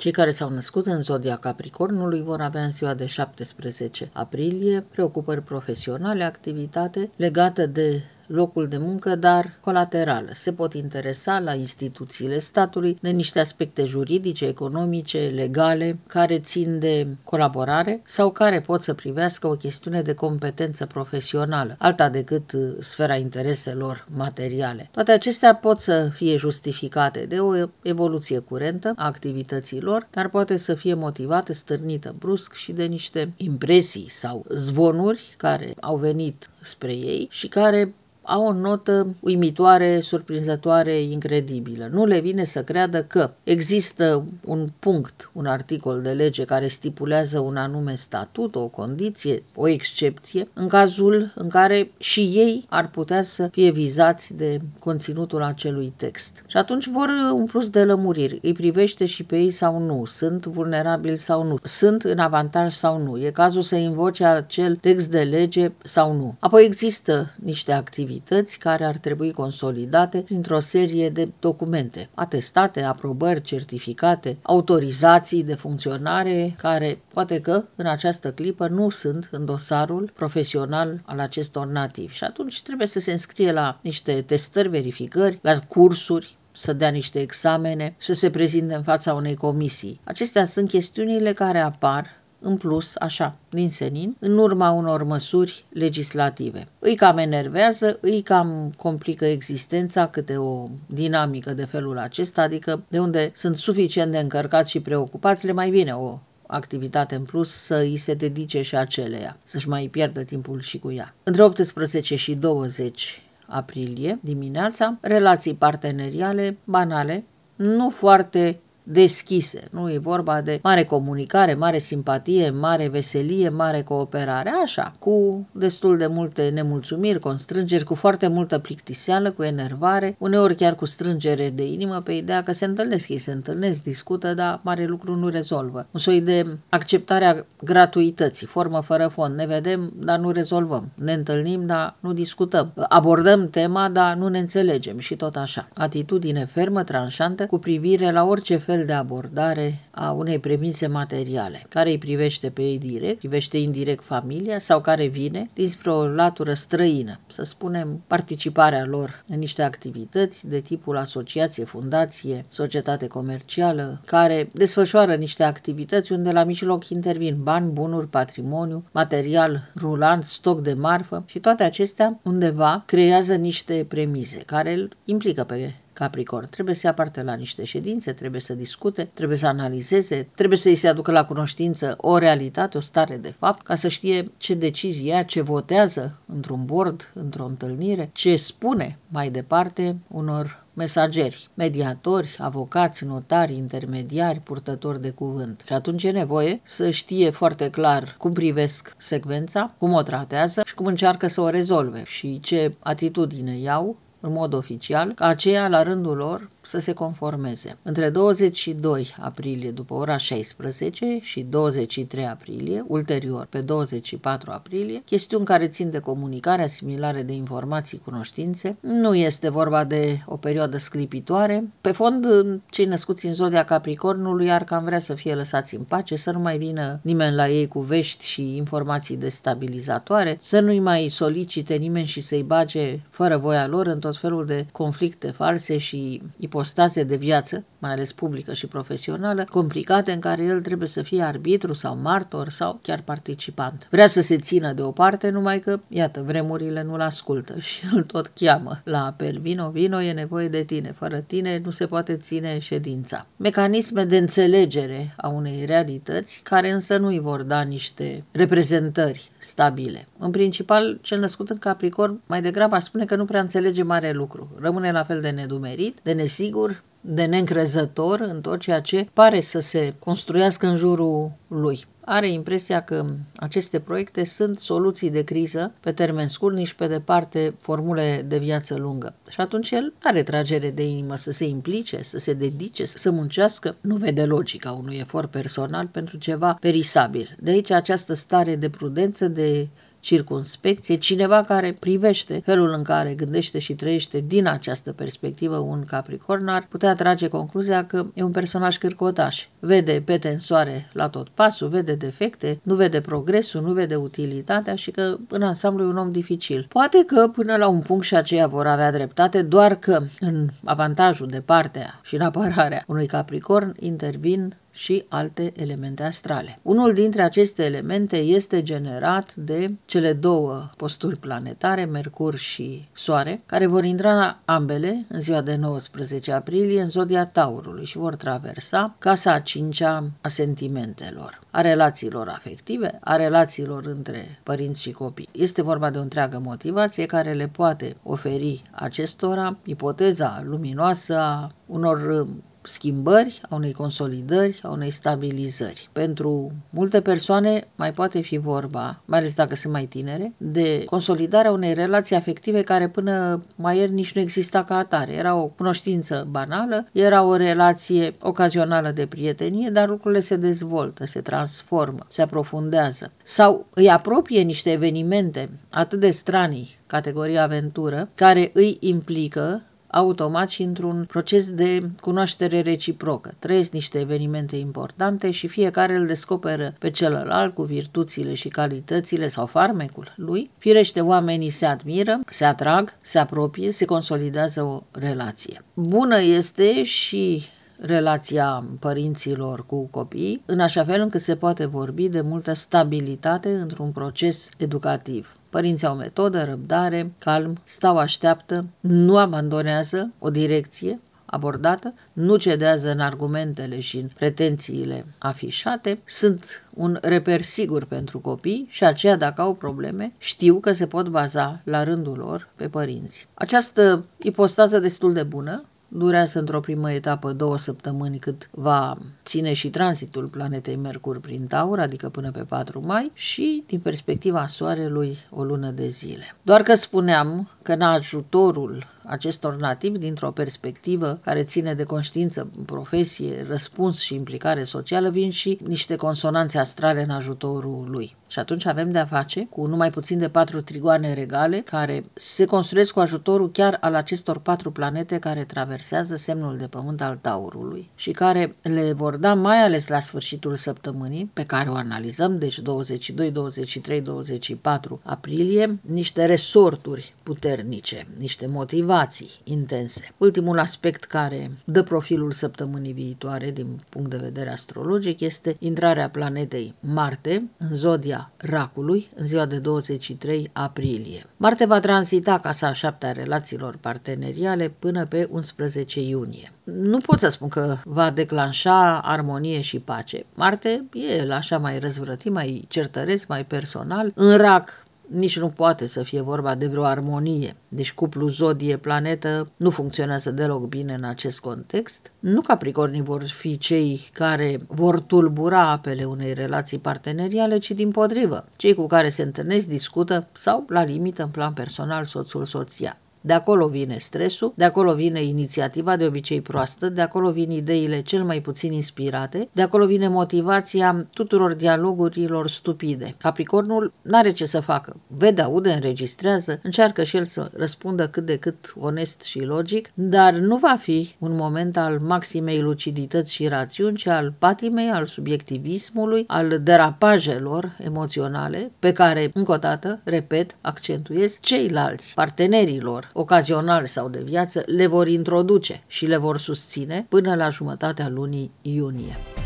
Cei care s-au născut în zodia Capricornului vor avea în ziua de 17 aprilie preocupări profesionale, activitate legată de locul de muncă, dar colaterală. Se pot interesa la instituțiile statului de niște aspecte juridice, economice, legale, care țin de colaborare sau care pot să privească o chestiune de competență profesională, alta decât uh, sfera intereselor materiale. Toate acestea pot să fie justificate de o evoluție curentă a activităților, dar poate să fie motivată, stârnită brusc și de niște impresii sau zvonuri care au venit spre ei și care au o notă uimitoare, surprinzătoare, incredibilă. Nu le vine să creadă că există un punct, un articol de lege care stipulează un anume statut, o condiție, o excepție, în cazul în care și ei ar putea să fie vizați de conținutul acelui text. Și atunci vor uh, un plus de lămuriri. Îi privește și pe ei sau nu? Sunt vulnerabili sau nu? Sunt în avantaj sau nu? E cazul să invoce acel text de lege sau nu? Apoi există niște activități activități care ar trebui consolidate printr-o serie de documente, atestate, aprobări, certificate, autorizații de funcționare care poate că în această clipă nu sunt în dosarul profesional al acestor nativi și atunci trebuie să se înscrie la niște testări, verificări, la cursuri, să dea niște examene, să se prezinte în fața unei comisii. Acestea sunt chestiunile care apar în plus, așa, din senin, în urma unor măsuri legislative. Îi cam enervează, îi cam complică existența câte o dinamică de felul acesta, adică de unde sunt suficient de încărcați și preocupați, le mai vine o activitate în plus să îi se dedice și aceleia, să-și mai pierdă timpul și cu ea. Între 18 și 20 aprilie dimineața, relații parteneriale banale, nu foarte deschise. Nu e vorba de mare comunicare, mare simpatie, mare veselie, mare cooperare, așa, cu destul de multe nemulțumiri, constrângeri, cu foarte multă plictiseală, cu enervare, uneori chiar cu strângere de inimă pe ideea că se întâlnesc, ei se întâlnesc, discută, dar mare lucru nu rezolvă. Un soi de acceptarea gratuității, formă fără fond. Ne vedem, dar nu rezolvăm. Ne întâlnim, dar nu discutăm. Abordăm tema, dar nu ne înțelegem și tot așa. Atitudine fermă, tranșantă, cu privire la orice fel fel de abordare a unei premise materiale, care îi privește pe ei direct, privește indirect familia sau care vine dinspre o latură străină, să spunem participarea lor în niște activități de tipul asociație, fundație, societate comercială, care desfășoară niște activități unde la mijloc intervin bani, bunuri, patrimoniu, material rulant, stoc de marfă și toate acestea undeva creează niște premise care îl implică pe Capricorn. Trebuie să ia parte la niște ședințe, trebuie să discute, trebuie să analizeze, trebuie să îi se aducă la cunoștință o realitate, o stare de fapt, ca să știe ce decizie ia, ce votează într-un bord, într-o întâlnire, ce spune mai departe unor mesageri, mediatori, avocați, notari, intermediari, purtători de cuvânt. Și atunci e nevoie să știe foarte clar cum privesc secvența, cum o tratează și cum încearcă să o rezolve și ce atitudine iau în mod oficial, ca aceia, la rândul lor, să se conformeze. Între 22 aprilie după ora 16 și 23 aprilie, ulterior pe 24 aprilie, chestiuni care țin de comunicare, asimilare de informații, cunoștințe. Nu este vorba de o perioadă sclipitoare. Pe fond, cei născuți în zodia Capricornului ar cam vrea să fie lăsați în pace, să nu mai vină nimeni la ei cu vești și informații destabilizatoare, să nu-i mai solicite nimeni și să-i bage fără voia lor într tot felul de conflicte false și ipostaze de viață, mai ales publică și profesională, complicate în care el trebuie să fie arbitru sau martor sau chiar participant. Vrea să se țină deoparte, numai că, iată, vremurile nu-l ascultă și îl tot cheamă la apel. Vino, vino, e nevoie de tine. Fără tine nu se poate ține ședința. Mecanisme de înțelegere a unei realități care însă nu i vor da niște reprezentări stabile. În principal, cel născut în Capricorn mai degrabă spune că nu prea înțelege mai mare lucru. Rămâne la fel de nedumerit, de nesigur, de neîncrezător în tot ceea ce pare să se construiască în jurul lui. Are impresia că aceste proiecte sunt soluții de criză pe termen scurt, nici pe departe formule de viață lungă. Și atunci el are tragere de inimă să se implice, să se dedice, să muncească. Nu vede logica unui efort personal pentru ceva perisabil. De aici această stare de prudență, de circunspecție, cineva care privește felul în care gândește și trăiește din această perspectivă un capricorn ar putea trage concluzia că e un personaj cârcotaș. Vede pete în soare la tot pasul, vede defecte, nu vede progresul, nu vede utilitatea și că în ansamblu e un om dificil. Poate că până la un punct și aceia vor avea dreptate, doar că în avantajul de partea și în apărarea unui capricorn intervin și alte elemente astrale. Unul dintre aceste elemente este generat de cele două posturi planetare, Mercur și Soare, care vor intra ambele în ziua de 19 aprilie în zodia Taurului și vor traversa casa a cincea a sentimentelor, a relațiilor afective, a relațiilor între părinți și copii. Este vorba de o întreagă motivație care le poate oferi acestora ipoteza luminoasă a unor schimbări, a unei consolidări, a unei stabilizări. Pentru multe persoane mai poate fi vorba, mai ales dacă sunt mai tinere, de consolidarea unei relații afective care până mai ieri nici nu exista ca atare. Era o cunoștință banală, era o relație ocazională de prietenie, dar lucrurile se dezvoltă, se transformă, se aprofundează. Sau îi apropie niște evenimente atât de stranii, categoria aventură, care îi implică automat și într-un proces de cunoaștere reciprocă. Trăiesc niște evenimente importante și fiecare îl descoperă pe celălalt cu virtuțile și calitățile sau farmecul lui. Firește, oamenii se admiră, se atrag, se apropie, se consolidează o relație. Bună este și relația părinților cu copii, în așa fel încât se poate vorbi de multă stabilitate într-un proces educativ. Părinții au metodă, răbdare, calm, stau așteaptă, nu abandonează o direcție, abordată, nu cedează în argumentele și în pretențiile afișate, sunt un reper sigur pentru copii și aceea, dacă au probleme, știu că se pot baza la rândul lor pe părinți. Această ipostază destul de bună durează într-o primă etapă două săptămâni cât va ține și tranzitul planetei Mercur prin Taur, adică până pe 4 mai, și din perspectiva Soarelui o lună de zile. Doar că spuneam că în ajutorul acestor nativi dintr-o perspectivă care ține de conștiință, profesie, răspuns și implicare socială, vin și niște consonanțe astrale în ajutorul lui. Și atunci avem de-a face cu numai puțin de patru trigoane regale care se construiesc cu ajutorul chiar al acestor patru planete care traversează semnul de pământ al Taurului și care le vor da mai ales la sfârșitul săptămânii pe care o analizăm, deci 22, 23, 24 aprilie, niște resorturi puternice, niște motivare relații intense. Ultimul aspect care dă profilul săptămânii viitoare din punct de vedere astrologic este intrarea planetei Marte în zodia Racului în ziua de 23 aprilie. Marte va transita casa a șaptea relațiilor parteneriale până pe 11 iunie. Nu pot să spun că va declanșa armonie și pace. Marte e el așa mai răzvrătit, mai certăresc, mai personal. În rac nici nu poate să fie vorba de vreo armonie. Deci cuplu zodie-planetă nu funcționează deloc bine în acest context. Nu capricornii vor fi cei care vor tulbura apele unei relații parteneriale, ci din potrivă, cei cu care se întâlnesc, discută sau, la limită, în plan personal, soțul-soția. De acolo vine stresul, de acolo vine inițiativa de obicei proastă, de acolo vin ideile cel mai puțin inspirate, de acolo vine motivația tuturor dialogurilor stupide. Capricornul nu are ce să facă. Vede, aude, înregistrează, încearcă și el să răspundă cât de cât onest și logic, dar nu va fi un moment al maximei lucidități și rațiuni, ci al patimei, al subiectivismului, al derapajelor emoționale, pe care, încă o dată, repet, accentuez ceilalți, partenerilor, ocazional sau de viață, le vor introduce și le vor susține până la jumătatea lunii iunie.